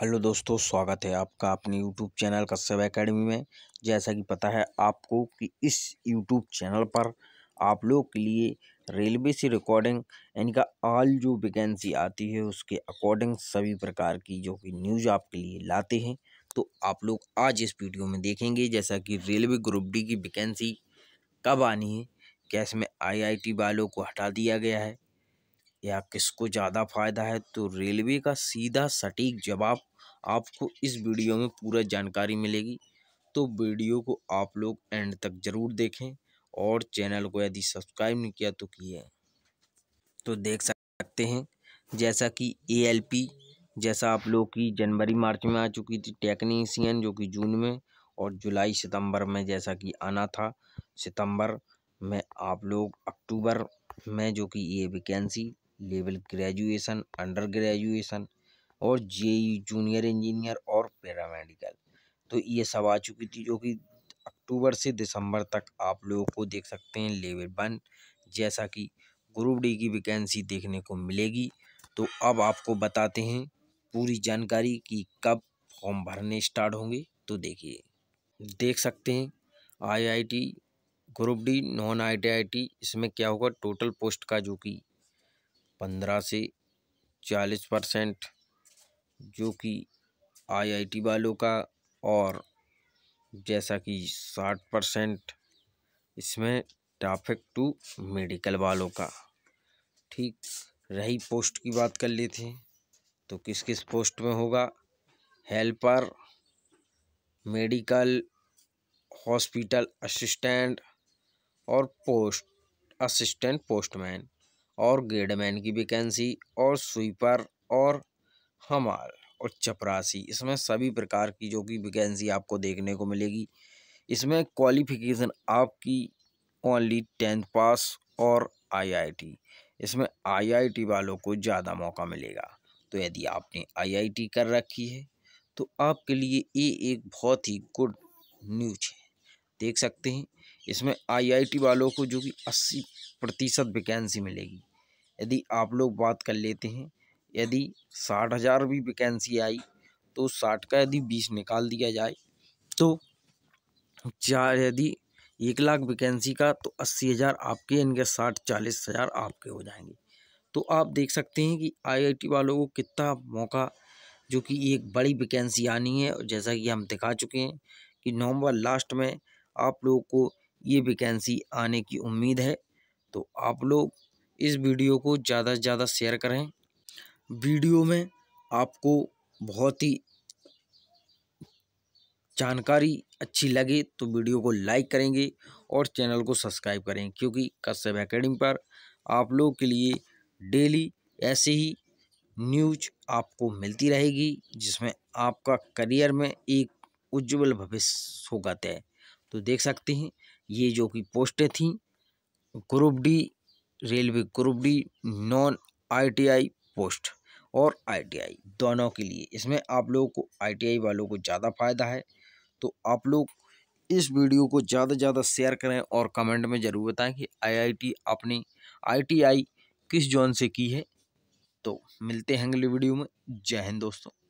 hello दोस्तों स्वागत है आपका अपने यूट्यूब चैनल कश्यप एकेडमी में जैसा कि पता है आपको कि इस यूट्यूब चैनल पर आप लोग के लिए रेलवे से रिकॉर्डिंग यानी का आल जो वैकेंसी आती है उसके अकॉर्डिंग सभी प्रकार की जो कि न्यूज़ आपके लिए लाते हैं तो आप लोग आज इस वीडियो में देखेंगे जैसा कि रेलवे ग्रुप डी की वैकेंसी कब आनी है कैसे में आई वालों को हटा दिया गया है या किसको ज़्यादा फायदा है तो रेलवे का सीधा सटीक जवाब आपको इस वीडियो में पूरा जानकारी मिलेगी तो वीडियो को आप लोग एंड तक ज़रूर देखें और चैनल को यदि सब्सक्राइब नहीं किया तो किए तो देख सकते हैं जैसा कि ए जैसा आप लोग की जनवरी मार्च में आ चुकी थी टेक्नीसियन जो कि जून में और जुलाई सितंबर में जैसा कि आना था सितंबर में आप लोग अक्टूबर में जो कि ये vacancy level graduation under graduation और जे जूनियर इंजीनियर और पैरामेडिकल तो ये सब आ चुकी थी जो कि अक्टूबर से दिसंबर तक आप लोगों को देख सकते हैं लेवल वन जैसा कि ग्रुप डी की वैकेंसी देखने को मिलेगी तो अब आपको बताते हैं पूरी जानकारी कि कब फॉर्म भरने स्टार्ट होंगे तो देखिए देख सकते हैं IIT group D non ITI इसमें क्या होगा टोटल पोस्ट का जो कि पंद्रह से चालीस परसेंट जो कि आईआईटी वालों का और जैसा कि साठ परसेंट इसमें ट्राफिक टू मेडिकल वालों का ठीक रही पोस्ट की बात कर लेते हैं तो किस किस पोस्ट में होगा हेल्पर मेडिकल हॉस्पिटल असिस्टेंट और पोस्ट असिस्टेंट पोस्टमैन और गेडमैन की वैकेंसी और स्वीपर और हमाल और चपरासी इसमें सभी प्रकार की जो कि वैकेंसी आपको देखने को मिलेगी इसमें क्वालिफिकेशन आपकी ओनली टेंथ पास और आईआईटी इसमें आईआईटी वालों को ज़्यादा मौका मिलेगा तो यदि आपने आईआईटी कर रखी है तो आपके लिए ये एक बहुत ही गुड न्यूज है देख सकते हैं इसमें आईआईटी वालों को जो कि अस्सी प्रतिशत वैकेंसी मिलेगी यदि आप लोग बात कर लेते हैं यदि साठ हज़ार भी वैकेंसी आई तो साठ का यदि बीस निकाल दिया जाए तो चार यदि एक लाख वैकेंसी का तो अस्सी हज़ार आपके इनके साठ चालीस हज़ार आपके हो जाएंगे तो आप देख सकते हैं कि आईआईटी वालों को कितना मौका जो कि एक बड़ी वैकेंसी आनी है और जैसा कि हम दिखा चुके हैं कि नवंबर लास्ट में आप लोगों को ये वैकेंसी आने की उम्मीद है तो आप लोग इस वीडियो को ज़्यादा से ज़्यादा शेयर करें वीडियो में आपको बहुत ही जानकारी अच्छी लगे तो वीडियो को लाइक करेंगे और चैनल को सब्सक्राइब करें क्योंकि कश्यप अकेडमी पर आप लोगों के लिए डेली ऐसे ही न्यूज आपको मिलती रहेगी जिसमें आपका करियर में एक उज्जवल भविष्य होगा तय तो देख सकते हैं ये जो कि पोस्टें थी group D railway group D non ITI post और आईटीआई दोनों के लिए इसमें आप लोगों को आईटीआई वालों को ज़्यादा फ़ायदा है तो आप लोग इस वीडियो को ज़्यादा से ज़्यादा शेयर करें और कमेंट में ज़रूर बताएं कि आईआईटी आपने आईटीआई किस जोन से की है तो मिलते हैं अगले वीडियो में जय हिंद दोस्तों